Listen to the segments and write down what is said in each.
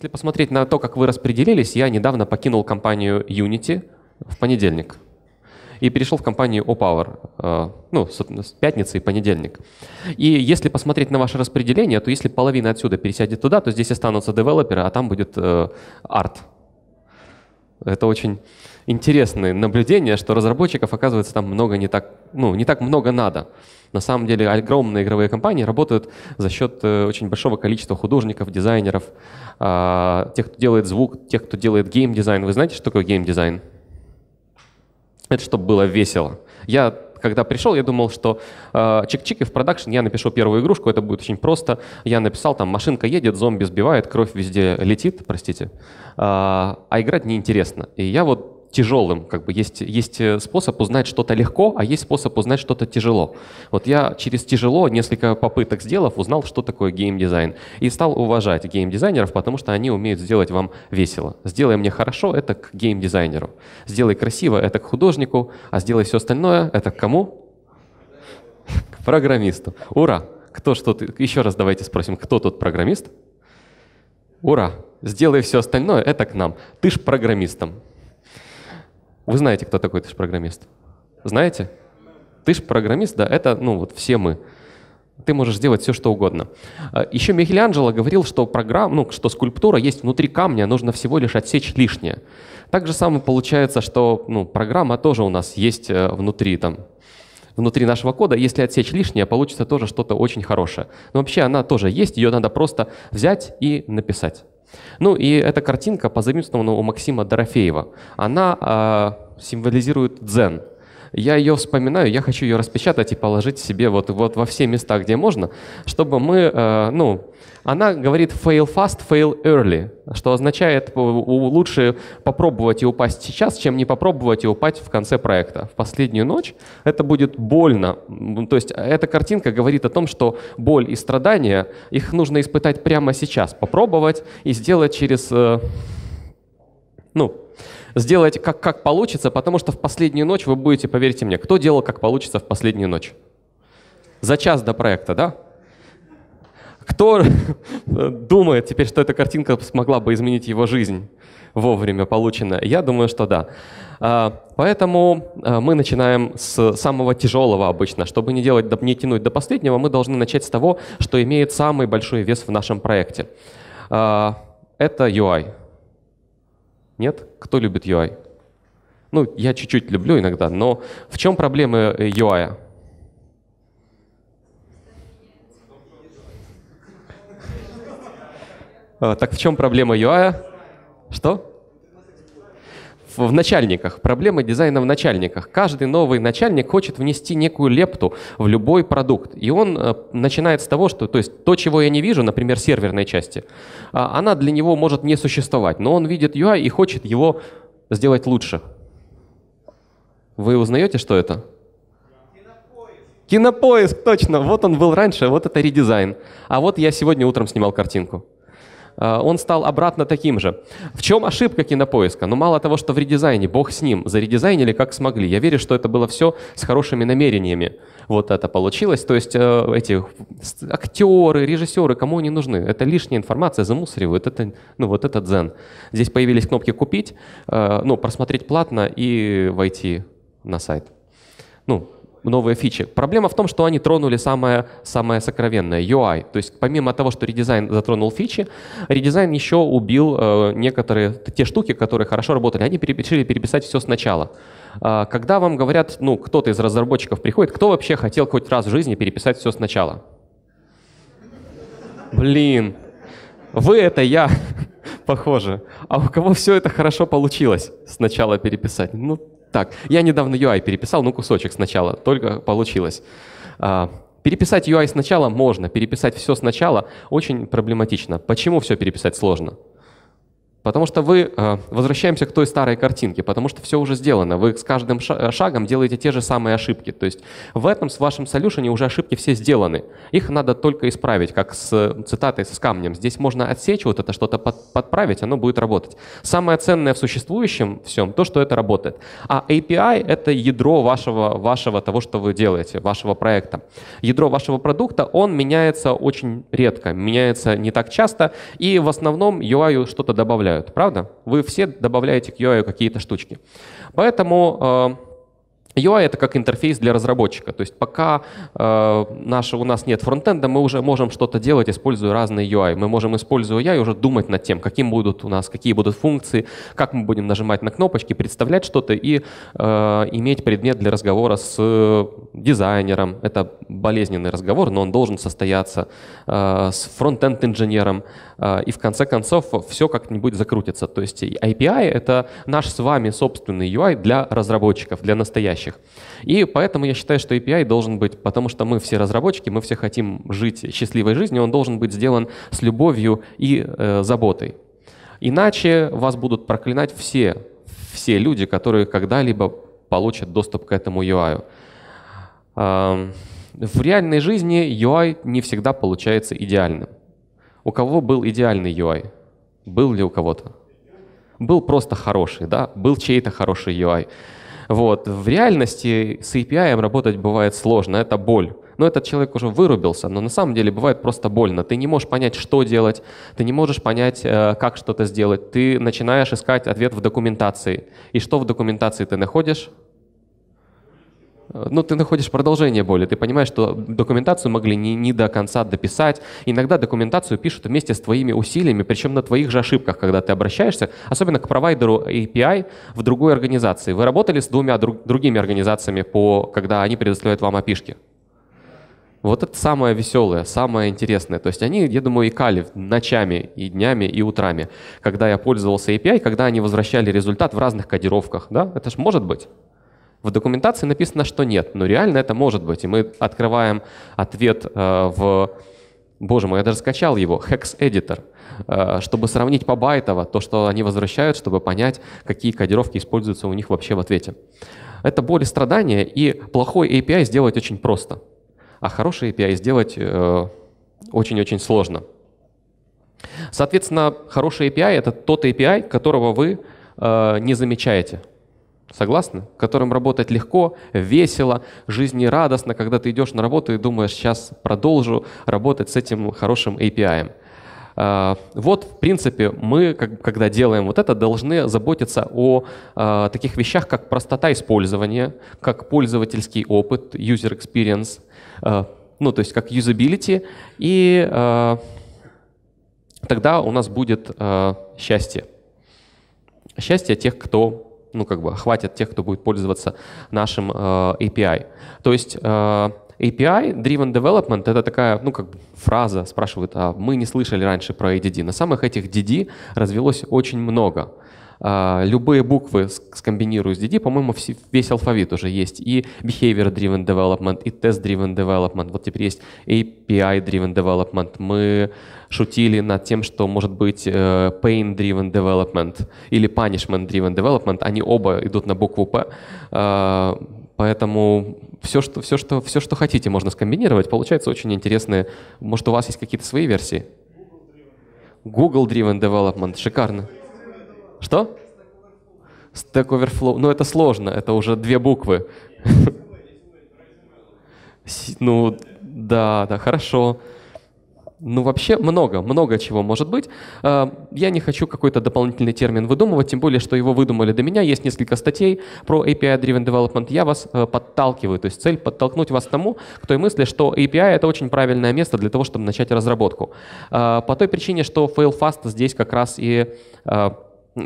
Если посмотреть на то, как вы распределились, я недавно покинул компанию Unity в понедельник и перешел в компанию OPower, э, ну, с пятницы и понедельник. И если посмотреть на ваше распределение, то если половина отсюда пересядет туда, то здесь останутся девелоперы, а там будет э, арт. Это очень интересные наблюдения, что разработчиков, оказывается, там много не так, ну, не так много надо. На самом деле огромные игровые компании работают за счет э, очень большого количества художников, дизайнеров, а, тех, кто делает звук, тех, кто делает геймдизайн. Вы знаете, что такое геймдизайн? Это чтобы было весело. Я когда пришел, я думал, что э, чик и в продакшн, я напишу первую игрушку, это будет очень просто. Я написал, там машинка едет, зомби сбивает, кровь везде летит, простите. Э, а играть неинтересно. И я вот тяжелым. Как бы есть, есть э, способ узнать что-то легко, а есть способ узнать что-то тяжело. Вот я через тяжело, несколько попыток сделав, узнал, что такое геймдизайн. И стал уважать геймдизайнеров, потому что они умеют сделать вам весело. Сделай мне хорошо, это к геймдизайнеру. Сделай красиво, это к художнику. А сделай все остальное, это к кому? К программисту. Ура! Кто что тут? Еще раз давайте спросим, кто тут программист? Ура! Сделай все остальное, это к нам. Ты ж программистом. Вы знаете, кто такой ты же программист? Знаете? Ты же программист, да, это, ну, вот все мы. Ты можешь сделать все, что угодно. А, Еще Михеланджело говорил, что, программ, ну, что скульптура есть внутри камня, нужно всего лишь отсечь лишнее. Так же самое получается, что ну, программа тоже у нас есть э, внутри там, внутри нашего кода, если отсечь лишнее, получится тоже что-то очень хорошее. Но вообще она тоже есть, ее надо просто взять и написать. Ну и эта картинка позаимствована у Максима Дорофеева. Она э, символизирует дзен я ее вспоминаю, я хочу ее распечатать и положить себе вот, вот во все места, где можно, чтобы мы, э, ну, она говорит fail fast, fail early, что означает лучше попробовать и упасть сейчас, чем не попробовать и упасть в конце проекта, в последнюю ночь. Это будет больно. То есть э, эта картинка говорит о том, что боль и страдания, их нужно испытать прямо сейчас, попробовать и сделать через, э, ну, сделать как, как получится, потому что в последнюю ночь вы будете, поверьте мне, кто делал как получится в последнюю ночь? За час до проекта, да? Кто думает теперь, что эта картинка смогла бы изменить его жизнь вовремя полученная? Я думаю, что да. А, поэтому а, мы начинаем с самого тяжелого обычно. Чтобы не, делать, не тянуть до последнего, мы должны начать с того, что имеет самый большой вес в нашем проекте. А, это UI нет? Кто любит UI? Ну, я чуть-чуть люблю иногда, но в чем проблема UI? Э, э, так в чем проблема UI? Что? в начальниках, проблема дизайна в начальниках. Каждый новый начальник хочет внести некую лепту в любой продукт. И он э, начинает с того, что то, есть, то, чего я не вижу, например, серверной части, а, она для него может не существовать, но он видит UI и хочет его сделать лучше. Вы узнаете, что это? Кинопоиск. Кинопоиск, точно. Вот он был раньше, вот это редизайн. А вот я сегодня утром снимал картинку. Э, он стал обратно таким же. В чем ошибка кинопоиска? Ну, мало того, что в редизайне, бог с ним, заредизайнили как смогли. Я верю, что это было все с хорошими намерениями. Вот это получилось. То есть э, эти актеры, режиссеры, кому они нужны? Это лишняя информация, замусоривают. Это, ну, вот это дзен. Здесь появились кнопки «Купить», э, ну, просмотреть платно и войти на сайт. Ну, новые фичи. Проблема в том, что они тронули самое, самое сокровенное, UI. То есть помимо того, что редизайн затронул фичи, редизайн еще убил э, некоторые те штуки, которые хорошо работали. Они решили переписать все сначала. Э, когда вам говорят, ну, кто-то из разработчиков приходит, кто вообще хотел хоть раз в жизни переписать все сначала? Блин, вы это я, похоже. А у кого все это хорошо получилось сначала переписать? Ну, так, я недавно UI переписал, ну кусочек сначала, только получилось. А, переписать UI сначала можно, переписать все сначала очень проблематично. Почему все переписать сложно? Потому что вы э, возвращаемся к той старой картинке, потому что все уже сделано. Вы с каждым э, шагом делаете те же самые ошибки. То есть в этом с вашим солюшене уже ошибки все сделаны. Их надо только исправить, как с э, цитатой с камнем. Здесь можно отсечь вот это, что-то под, подправить, оно будет работать. Самое ценное в существующем всем то, что это работает. А API — это ядро вашего, вашего того, что вы делаете, вашего проекта. Ядро вашего продукта, он меняется очень редко, меняется не так часто, и в основном UI что-то добавляет добавляют, правда? Вы все добавляете к UI какие-то штучки. Поэтому UI э, это как интерфейс для разработчика. То есть пока э, у нас нет фронтенда, мы уже можем что-то делать, используя разные UI. Мы можем, используя UI, уже думать над тем, каким будут у нас, какие будут функции, как мы будем нажимать на кнопочки, представлять что-то и э, иметь предмет для разговора с дизайнером. Это болезненный разговор, но он должен состояться э, с фронтенд-инженером. Э, а, и в конце концов все как-нибудь закрутится. То есть API — это наш с вами собственный UI для разработчиков, для настоящих. И поэтому я считаю, что API должен быть, потому что мы все разработчики, мы все хотим жить счастливой жизнью, он должен быть сделан с любовью и э, заботой. Иначе вас будут проклинать все, все люди, которые когда-либо получат доступ к этому UI. В реальной жизни UI не всегда получается идеальным. У кого был идеальный UI? Был ли у кого-то? Был просто хороший, да? Был чей-то хороший UI. Вот. В реальности с API работать бывает сложно, это боль. Но этот человек уже вырубился, но на самом деле бывает просто больно. Ты не можешь понять, что делать, ты не можешь понять, э, как что-то сделать. Ты начинаешь искать ответ в документации. И что в документации ты находишь? Э, ну, ты находишь продолжение боли, ты понимаешь, что документацию могли не, не до конца дописать. Иногда документацию пишут вместе с твоими усилиями, причем на твоих же ошибках, когда ты обращаешься, особенно к провайдеру API в другой организации. Вы работали с двумя друг, другими организациями, по, когда они предоставляют вам опишки? Вот это самое веселое, самое интересное. То есть они, я думаю, икали ночами, и днями, и утрами, когда я пользовался API, когда они возвращали результат в разных кодировках. Да? Это же может быть. В документации написано, что нет, но реально это может быть. И мы открываем ответ э, в... Боже мой, я даже скачал его, Hex Editor, э, чтобы сравнить по байтово то, что они возвращают, чтобы понять, какие кодировки используются у них вообще в ответе. Это боль и страдания, и плохой API сделать очень просто, а хороший API сделать э, очень-очень сложно. Соответственно, хороший API — это тот API, которого вы не замечаете. Согласны? Которым работать легко, весело, жизнерадостно, когда ты идешь на работу и думаешь, сейчас продолжу работать с этим хорошим API. А, вот, в принципе, мы, когда делаем вот это, должны заботиться о а, таких вещах, как простота использования, как пользовательский опыт, user experience, а, ну, то есть как юзабилити, и тогда у нас будет счастье. Счастье тех, кто ну, как бы, хватит тех, кто будет пользоваться нашим э, API. То есть э, API-driven development — это такая, ну, как бы фраза, спрашивают, а мы не слышали раньше про ADD. На самых этих DD развелось очень много — а, любые буквы скомбинирую с DD, по-моему, весь алфавит уже есть. И Behavior-Driven Development, и Test-Driven Development. Вот теперь есть API-Driven Development. Мы шутили над тем, что может быть э, Pain-Driven Development или Punishment-Driven Development. Они оба идут на букву P. А, поэтому все что, все, что, все, что хотите, можно скомбинировать. Получается очень интересные. Может, у вас есть какие-то свои версии? Google-driven development. Шикарно. Что? Stack Overflow. Ну, это сложно, это уже две буквы. Ну, да, да, хорошо. Ну, вообще много, много чего может быть. А, я не хочу какой-то дополнительный термин выдумывать, тем более, что его выдумали до меня. Есть несколько статей про API-driven development. Я вас э, подталкиваю, то есть цель подтолкнуть вас к тому, к той мысли, что API — это очень правильное место для того, чтобы начать разработку. А, по той причине, что fail fast здесь как раз и э,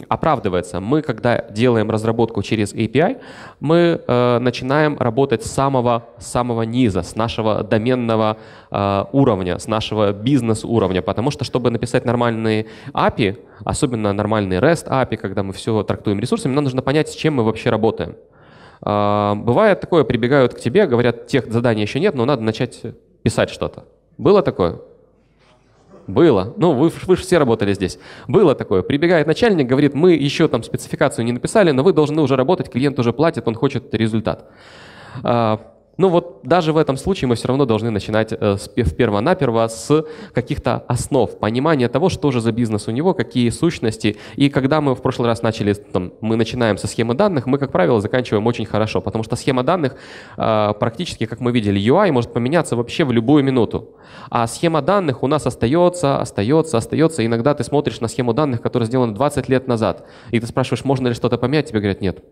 оправдывается. Мы, когда делаем разработку через API, мы э, начинаем работать с самого, с самого низа, с нашего доменного э, уровня, с нашего бизнес-уровня, потому что, чтобы написать нормальные API, особенно нормальный REST API, когда мы все трактуем ресурсами, нам нужно понять, с чем мы вообще работаем. Э, бывает такое, прибегают к тебе, говорят, тех заданий еще нет, но надо начать писать что-то. Было такое? Было. Ну, вы, вы же все работали здесь. Было такое. Прибегает начальник, говорит, мы еще там спецификацию не написали, но вы должны уже работать, клиент уже платит, он хочет результат. А, ну вот даже в этом случае мы все равно должны начинать э, вперво-наперво с каких-то основ, понимания того, что же за бизнес у него, какие сущности. И когда мы в прошлый раз начали, там, мы начинаем со схемы данных, мы, как правило, заканчиваем очень хорошо, потому что схема данных э, практически, как мы видели, UI может поменяться вообще в любую минуту. А схема данных у нас остается, остается, остается. Иногда ты смотришь на схему данных, которая сделана 20 лет назад, и ты спрашиваешь, можно ли что-то поменять, тебе говорят, нет,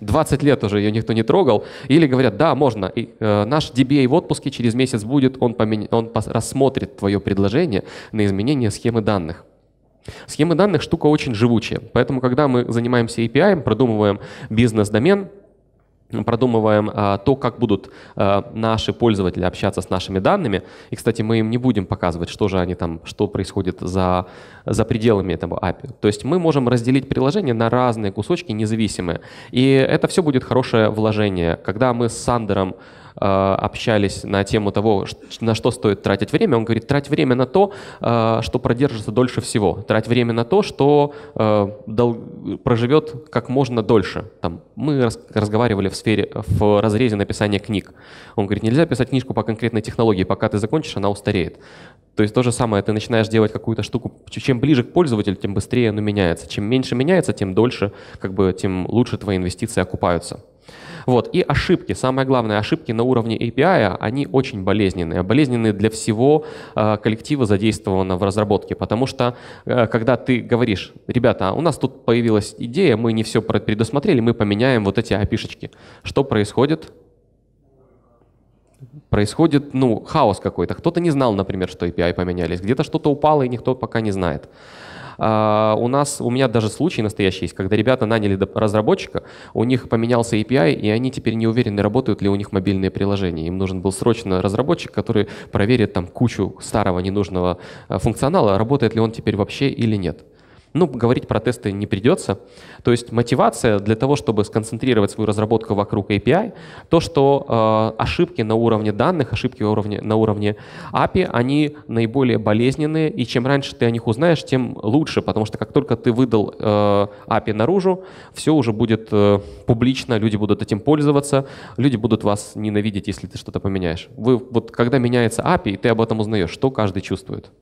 20 лет уже ее никто не трогал. Или говорят, да, можно, и, э, наш DBA в отпуске через месяц будет, он, помен... он рассмотрит твое предложение на изменение схемы данных. Схемы данных штука очень живучая, поэтому когда мы занимаемся API, продумываем бизнес-домен, продумываем а, то, как будут а, наши пользователи общаться с нашими данными. И, кстати, мы им не будем показывать, что же они там, что происходит за, за пределами этого API. То есть мы можем разделить приложение на разные кусочки независимые. И это все будет хорошее вложение. Когда мы с Сандером а, общались на тему того, на что стоит тратить время, он говорит, трать время на то, что продержится дольше всего, трать время на то, что проживет как можно дольше. Там, мы разговаривали в сфере, в разрезе написания книг. Он говорит, нельзя писать книжку по конкретной технологии, пока ты закончишь, она устареет. То есть то же самое, ты начинаешь делать какую-то штуку, чем ближе к пользователю, тем быстрее оно меняется. Чем меньше меняется, тем дольше, как бы, тем лучше твои инвестиции окупаются. Вот. И ошибки, самое главное, ошибки на уровне API, они очень болезненные. Болезненные для всего э, коллектива задействованного в разработке, потому что э, когда ты говоришь, ребята, а у нас тут появилась идея, мы не все предусмотрели, мы поменяем вот эти опишечки, Что происходит? происходит ну, хаос какой-то. Кто-то не знал, например, что API поменялись, где-то что-то упало, и никто пока не знает. А, у нас, у меня даже случай настоящий есть, когда ребята наняли разработчика, у них поменялся API, и они теперь не уверены, работают ли у них мобильные приложения. Им нужен был срочно разработчик, который проверит там кучу старого ненужного э, функционала, работает ли он теперь вообще или нет. Ну, говорить про тесты не придется. То есть мотивация для того, чтобы сконцентрировать свою разработку вокруг API, то, что э, ошибки на уровне данных, ошибки уровне, на уровне API, они наиболее болезненные, и чем раньше ты о них узнаешь, тем лучше, потому что как только ты выдал э, API наружу, все уже будет э, публично, люди будут этим пользоваться, люди будут вас ненавидеть, если ты что-то поменяешь. Вы, вот когда меняется API, ты об этом узнаешь, что каждый чувствует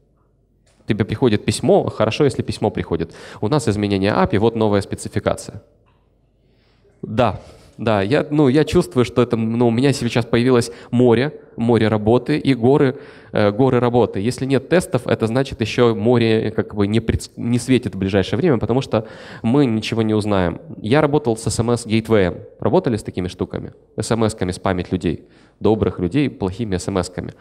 тебе приходит письмо, хорошо, если письмо приходит. У нас изменение API, вот новая спецификация. Да, да, я, ну, я чувствую, что это, ну, у меня сейчас появилось море, море работы и горы, э, горы работы. Если нет тестов, это значит еще море э, как бы не, пред, не светит в ближайшее время, потому что мы ничего не узнаем. Я работал с SMS Gateway. Работали с такими штуками? SMS-ками с спамить людей добрых людей плохими смс-ками.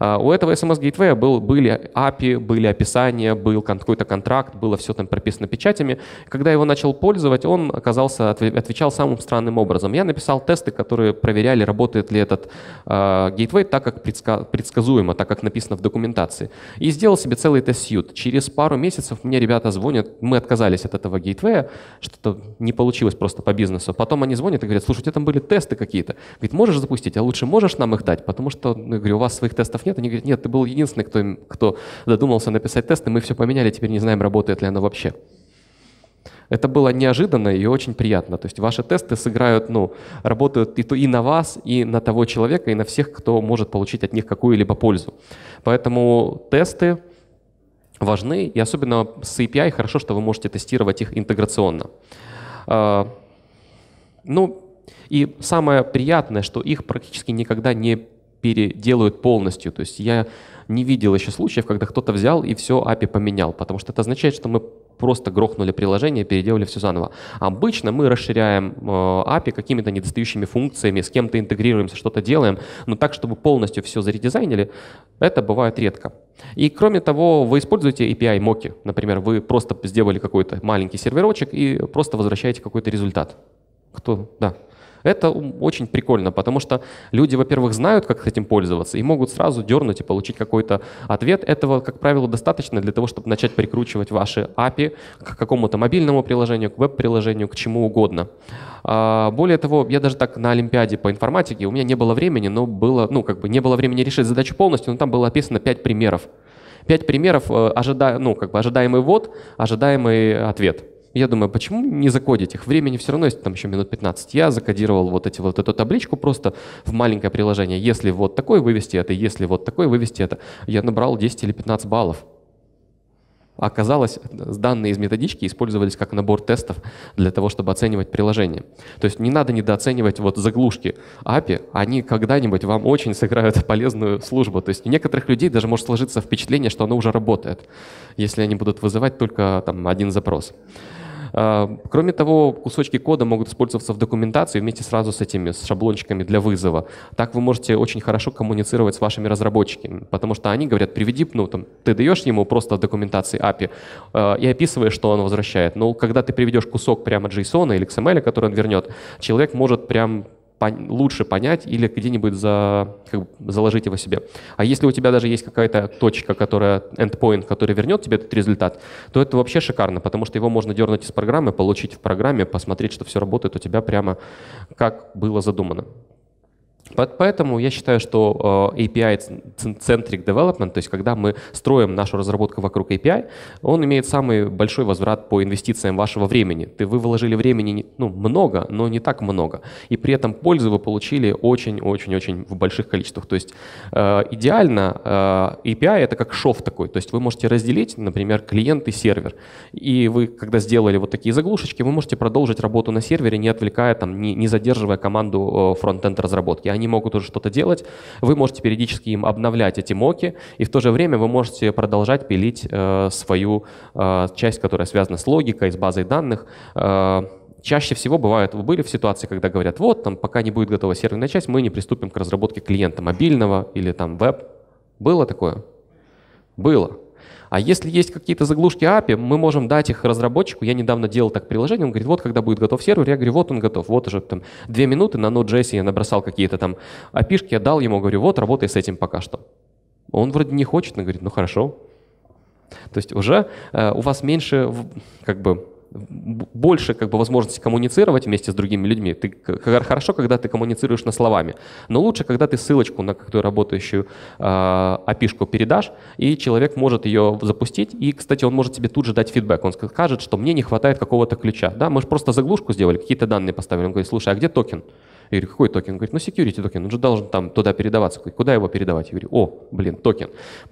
А, у этого смс-гейтвея был, были API, были описания, был какой-то контракт, было все там прописано печатями. Когда его начал пользовать, он оказался, отвечал самым странным образом. Я написал тесты, которые проверяли, работает ли этот а, гейтвей так, как предсказуемо, так, как написано в документации. И сделал себе целый тест-сьют. Через пару месяцев мне ребята звонят, мы отказались от этого гейтвея, что-то не получилось просто по бизнесу. Потом они звонят и говорят, "Слушайте, там были тесты какие-то. Говорит, можешь запустить, а лучше можешь можешь нам их дать? Потому что, ну, я говорю, у вас своих тестов нет. Они говорят, нет, ты был единственный, кто, кто додумался написать тесты, мы все поменяли, теперь не знаем, работает ли оно вообще. Это было неожиданно и очень приятно. То есть ваши тесты сыграют, ну, работают и, то, и на вас, и на того человека, и на всех, кто может получить от них какую-либо пользу. Поэтому тесты важны, и особенно с API хорошо, что вы можете тестировать их интеграционно. А, ну, и самое приятное, что их практически никогда не переделают полностью. То есть я не видел еще случаев, когда кто-то взял и все API поменял, потому что это означает, что мы просто грохнули приложение, переделали все заново. Обычно мы расширяем э, API какими-то недостающими функциями, с кем-то интегрируемся, что-то делаем, но так, чтобы полностью все заредизайнили, это бывает редко. И кроме того, вы используете API моки. Например, вы просто сделали какой-то маленький серверочек и просто возвращаете какой-то результат. Кто? Да. Это очень прикольно, потому что люди, во-первых, знают, как этим пользоваться, и могут сразу дернуть и получить какой-то ответ. Этого, как правило, достаточно для того, чтобы начать прикручивать ваши API к какому-то мобильному приложению, к веб-приложению, к чему угодно. А, более того, я даже так на Олимпиаде по информатике, у меня не было времени, но было, ну, как бы не было времени решить задачу полностью, но там было описано 5 примеров. Пять примеров, э, ожида, ну, как бы ожидаемый ввод, ожидаемый ответ. Я думаю, почему не закодить их? Времени все равно есть там еще минут 15. Я закодировал вот, эти, вот эту табличку просто в маленькое приложение. Если вот такой вывести это, если вот такой вывести это. Я набрал 10 или 15 баллов. Оказалось, данные из методички использовались как набор тестов для того, чтобы оценивать приложение. То есть не надо недооценивать вот заглушки API, они когда-нибудь вам очень сыграют полезную службу. То есть у некоторых людей даже может сложиться впечатление, что оно уже работает, если они будут вызывать только там, один запрос. А, кроме того, кусочки кода могут использоваться в документации вместе сразу с этими с шаблончиками для вызова. Так вы можете очень хорошо коммуницировать с вашими разработчиками, потому что они говорят, приведи, ну там, ты даешь ему просто в документации API э, и описываешь, что он возвращает. Но когда ты приведешь кусок прямо JSON или XML, который он вернет, человек может прям пон- лучше понять или где-нибудь за, как бы, заложить его себе. А если у тебя даже есть какая-то точка, которая endpoint, который вернет тебе этот результат, то это вообще шикарно, потому что его можно дернуть из программы, получить в программе, посмотреть, что все работает у тебя прямо как было задумано. Поэтому я считаю, что э, API-centric development, то есть когда мы строим нашу разработку вокруг API, он имеет самый большой возврат по инвестициям вашего времени. Ты, вы вложили времени ну, много, но не так много. И при этом пользы вы получили очень-очень-очень в больших количествах. То есть э, идеально э, API — это как шов такой. То есть вы можете разделить, например, клиент и сервер. И вы, когда сделали вот такие заглушечки, вы можете продолжить работу на сервере, не отвлекая, там, не, не задерживая команду фронтенд-разработки. Они они могут уже что-то делать. Вы можете периодически им обновлять эти моки, и в то же время вы можете продолжать пилить э, свою э, часть, которая связана с логикой, с базой данных. Э, чаще всего бывают, вы были в ситуации, когда говорят, вот, там, пока не будет готова серверная часть, мы не приступим к разработке клиента мобильного или там веб. Было такое? Было. А если есть какие-то заглушки API, мы можем дать их разработчику. Я недавно делал так приложение, он говорит, вот когда будет готов сервер, я говорю, вот он готов, вот уже там две минуты на Node.js я набросал какие-то там API, я дал ему, говорю, вот работай с этим пока что. Он вроде не хочет, но говорит, ну хорошо. То есть уже э, у вас меньше как бы больше как бы возможности коммуницировать вместе с другими людьми. Ты, хорошо, когда ты коммуницируешь на словами, но лучше, когда ты ссылочку на какую-то работающую э, передашь, и человек может ее запустить, и, кстати, он может тебе тут же дать фидбэк. Он скажет, что мне не хватает какого-то ключа. Да, мы же просто заглушку сделали, какие-то данные поставили. Он говорит, слушай, а где токен? Я говорю, какой токен? Он говорит, ну security токен, он же должен там туда передаваться. Говорю, Куда его передавать? Я говорю, о, блин, токен.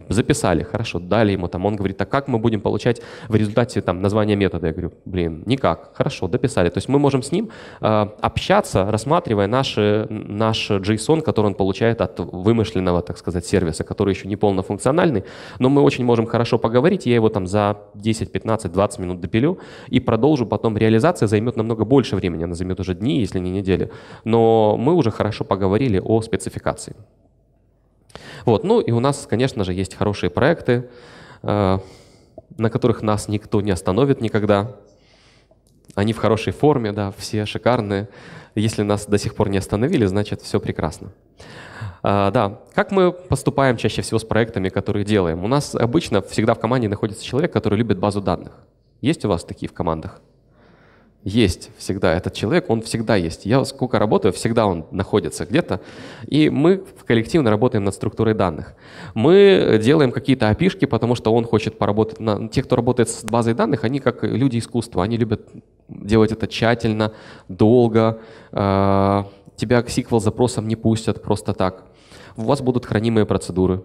Записали, хорошо, дали ему там. Он говорит, а как мы будем получать в результате там название метода? Я говорю, блин, никак. Хорошо, дописали. То есть мы можем с ним э, общаться, рассматривая наши, наш JSON, который он получает от вымышленного, так сказать, сервиса, который еще не полнофункциональный, но мы очень можем хорошо поговорить, я его там за 10, 15, 20 минут допилю и продолжу потом. Реализация займет намного больше времени, она займет уже дни, если не недели. Но мы уже хорошо поговорили о спецификации. Вот. Ну и у нас, конечно же, есть хорошие проекты, э, на которых нас никто не остановит никогда. Они в хорошей форме, да, все шикарные. Если нас до сих пор не остановили, значит все прекрасно. А, да, как мы поступаем чаще всего с проектами, которые делаем? У нас обычно всегда в команде находится человек, который любит базу данных. Есть у вас такие в командах? есть всегда этот человек, он всегда есть. Я сколько работаю, всегда он находится где-то. И мы коллективно работаем над структурой данных. Мы делаем какие-то опишки, потому что он хочет поработать. На... Те, кто работает с базой данных, они как люди искусства. Они любят делать это тщательно, долго. А, тебя к SQL запросам не пустят просто так. У вас будут хранимые процедуры.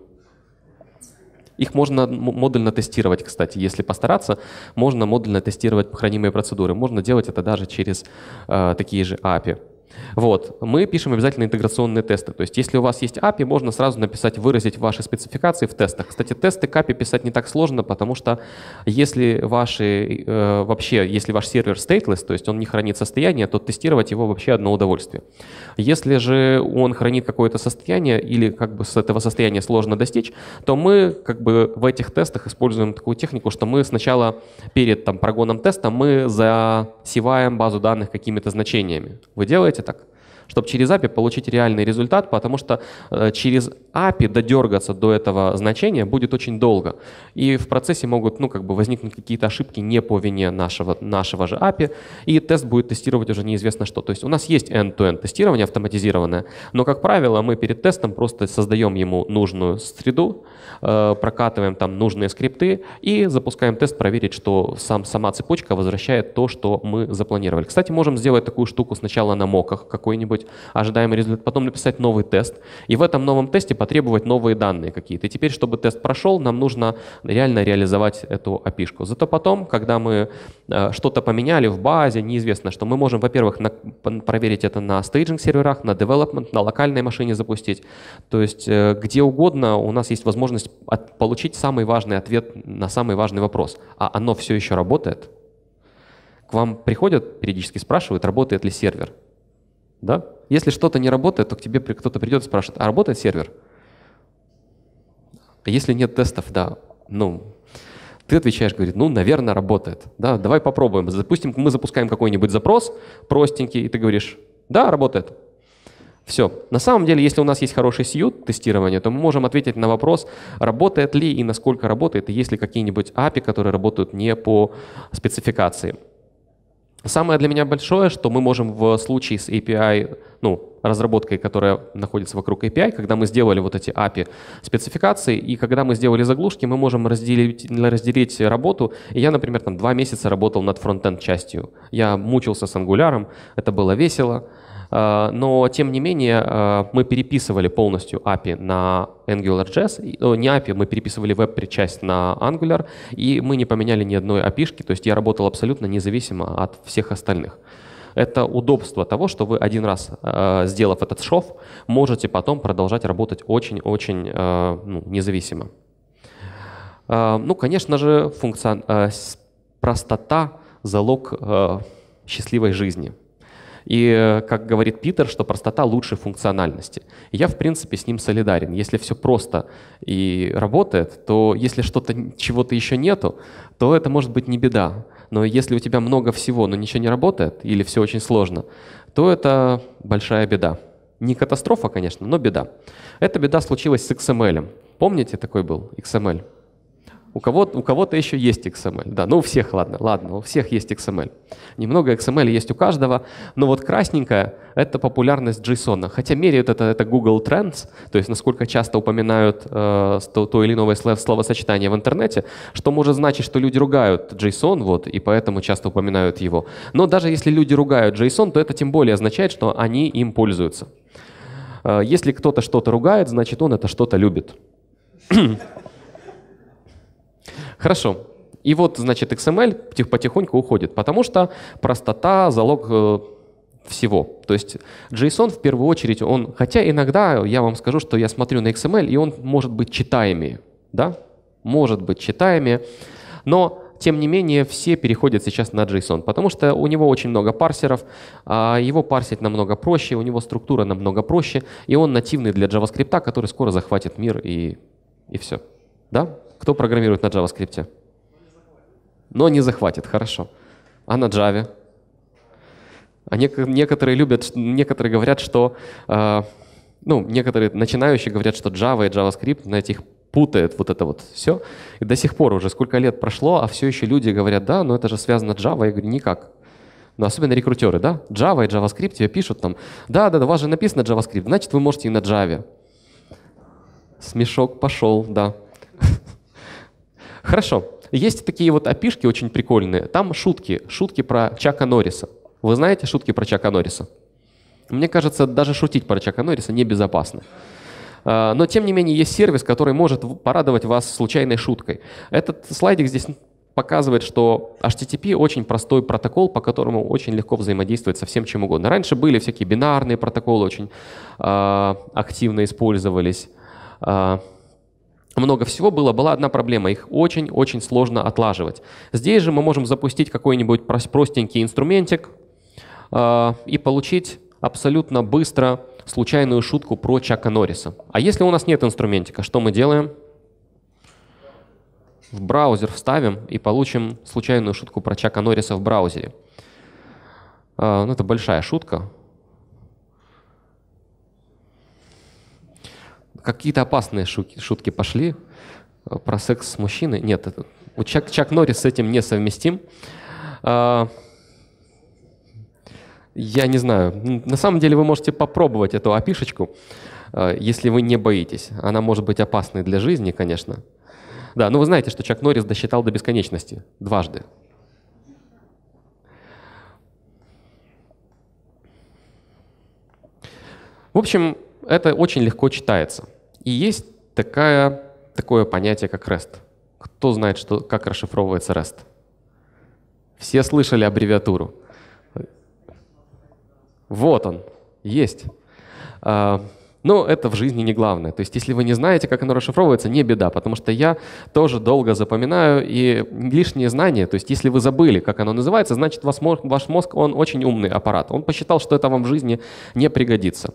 Их можно модульно тестировать, кстати, если постараться. Можно модульно тестировать хранимые процедуры. Можно делать это даже через э, такие же API. Вот. Мы пишем обязательно интеграционные тесты. То есть если у вас есть API, можно сразу написать, выразить ваши спецификации в тестах. Кстати, тесты к API писать не так сложно, потому что если ваши, э, вообще, если ваш сервер stateless, то есть он не хранит состояние, то тестировать его вообще одно удовольствие. Если же он хранит какое-то состояние или как бы с этого состояния сложно достичь, то мы как бы в этих тестах используем такую технику, что мы сначала перед там, прогоном теста мы засеваем базу данных какими-то значениями. Вы делаете tak? чтобы через API получить реальный результат, потому что э, через API додергаться до этого значения будет очень долго. И в процессе могут ну, как бы возникнуть какие-то ошибки не по вине нашего, нашего же API, и тест будет тестировать уже неизвестно что. То есть у нас есть end-to-end -end тестирование автоматизированное, но, как правило, мы перед тестом просто создаем ему нужную среду, э, прокатываем там нужные скрипты и запускаем тест проверить, что сам, сама цепочка возвращает то, что мы запланировали. Кстати, можем сделать такую штуку сначала на моках какой-нибудь, суммировать ожидаемый результат, потом написать новый тест, и в этом новом тесте потребовать новые данные какие-то. И теперь, чтобы тест прошел, нам нужно реально реализовать эту api Зато потом, когда мы э, что-то поменяли в базе, неизвестно что, мы можем, во-первых, проверить это на стейджинг-серверах, на development, на локальной машине запустить. То есть э, где угодно у нас есть возможность от, получить самый важный ответ на самый важный вопрос. А оно все еще работает? К вам приходят, периодически спрашивают, работает ли сервер. Да? Если что-то не работает, то к тебе кто-то придет и спрашивает, а работает сервер? Если нет тестов, да, ну, ты отвечаешь, говорит, ну, наверное, работает. Да, давай попробуем. Запустим, мы запускаем какой-нибудь запрос простенький, и ты говоришь, да, работает. Все. На самом деле, если у нас есть хороший сьют тестирование, то мы можем ответить на вопрос, работает ли и насколько работает, и есть ли какие-нибудь API, которые работают не по спецификации. Самое для меня большое, что мы можем в случае с API, ну, разработкой, которая находится вокруг API, когда мы сделали вот эти API спецификации, и когда мы сделали заглушки, мы можем разделить, разделить работу. И я, например, там два месяца работал над фронтенд частью. Я мучился с ангуляром, это было весело, Э, но тем не менее э, мы переписывали полностью API на AngularJS, э, не API, мы переписывали веб-причасть на Angular, и мы не поменяли ни одной API, то есть я работал абсолютно независимо от всех остальных это удобство того, что вы один раз, сделав этот шов, можете потом продолжать работать очень-очень ну, независимо. ну, конечно же, функцион, простота – залог счастливой жизни – и, э, как говорит Питер, что простота лучше функциональности. Я, в принципе, с ним солидарен. Если все просто и работает, то если что-то, чего-то еще нету, то это может быть не беда. Но если у тебя много всего, но ничего не работает, или все очень сложно, то это большая беда. Не катастрофа, конечно, но беда. Эта беда случилась с XML. Помните, такой был XML? У кого-то, у кого-то еще есть XML. Да, ну у всех, ладно, ладно, у всех есть XML. Немного XML есть у каждого, но вот красненькая — это популярность JSON. Хотя меряют это, это Google Trends, то есть насколько часто упоминают э, то, то или иное словосочетание в интернете, что может значить, что люди ругают JSON, вот, и поэтому часто упоминают его. Но даже если люди ругают JSON, то это тем более означает, что они им пользуются. Э, если кто-то что-то ругает, значит, он это что-то любит. Хорошо. И вот, значит, XML потихоньку уходит, потому что простота — залог э, всего. То есть JSON в первую очередь, он, хотя иногда я вам скажу, что я смотрю на XML, и он может быть читаемее, да? Может быть читаемее, но тем не менее все переходят сейчас на JSON, потому что у него очень много парсеров, а его парсить намного проще, у него структура намного проще, и он нативный для JavaScript, который скоро захватит мир и, и все. Да? Кто программирует на JavaScript? Но не захватит, хорошо. А на Java? А некоторые любят, некоторые говорят, что, э, ну, некоторые начинающие говорят, что Java и JavaScript, на этих путает вот это вот все. И до сих пор уже сколько лет прошло, а все еще люди говорят, да, но это же связано с Java. Я говорю, никак. Но ну, особенно рекрутеры, да? Java и JavaScript тебе пишут там, да, да, да, у вас же написано JavaScript, значит, вы можете и на Java. Смешок пошел, да. Хорошо. Есть такие вот опишки очень прикольные. Там шутки. Шутки про Чака Норриса. Вы знаете шутки про Чака Норриса? Мне кажется, даже шутить про Чака Норриса небезопасно. А, но, тем не менее, есть сервис, который может порадовать вас случайной шуткой. Этот слайдик здесь показывает, что HTTP очень простой протокол, по которому очень легко взаимодействовать со всем чем угодно. Раньше были всякие бинарные протоколы, очень э, активно использовались. Э, много всего было, была одна проблема, их очень-очень сложно отлаживать. Здесь же мы можем запустить какой-нибудь простенький инструментик э, и получить абсолютно быстро случайную шутку про Чака Норриса. А если у нас нет инструментика, что мы делаем? В браузер вставим и получим случайную шутку про Чака Норриса в браузере. Э, ну, это большая шутка, какие-то опасные шутки, шутки пошли э, про секс с мужчиной. Нет, это, у Чак, Чак Норрис с этим несовместим. А, я не знаю. На самом деле вы можете попробовать эту опишечку, э, если вы не боитесь. Она может быть опасной для жизни, конечно. Да, но вы знаете, что Чак Норрис досчитал до бесконечности дважды. В общем, это очень легко читается. И есть такая, такое понятие, как REST. Кто знает, что, как расшифровывается REST? Все слышали аббревиатуру. Вот он, есть. А, но это в жизни не главное. То есть, если вы не знаете, как оно расшифровывается, не беда, потому что я тоже долго запоминаю и лишние знания. То есть, если вы забыли, как оно называется, значит, ваш мозг, ваш мозг он очень умный аппарат. Он посчитал, что это вам в жизни не пригодится.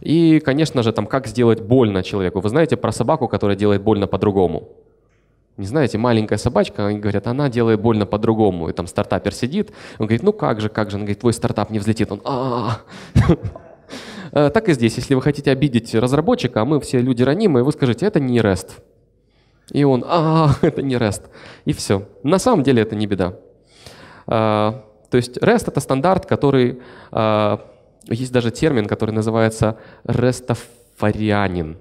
И, конечно же, там, как сделать больно человеку. Вы знаете про собаку, которая делает больно по-другому? не знаете, маленькая собачка, они говорят, она делает больно по-другому. И там стартапер сидит, он говорит, ну как же, как же, он говорит, твой стартап не взлетит. Он, а Э, так и здесь, если вы хотите обидеть разработчика, а мы все люди ранимые, вы скажете, это не REST. И он, а, это не REST. И все. На самом деле это не беда. Э, то есть REST это стандарт, который, э, есть даже термин, который называется рестафарианин.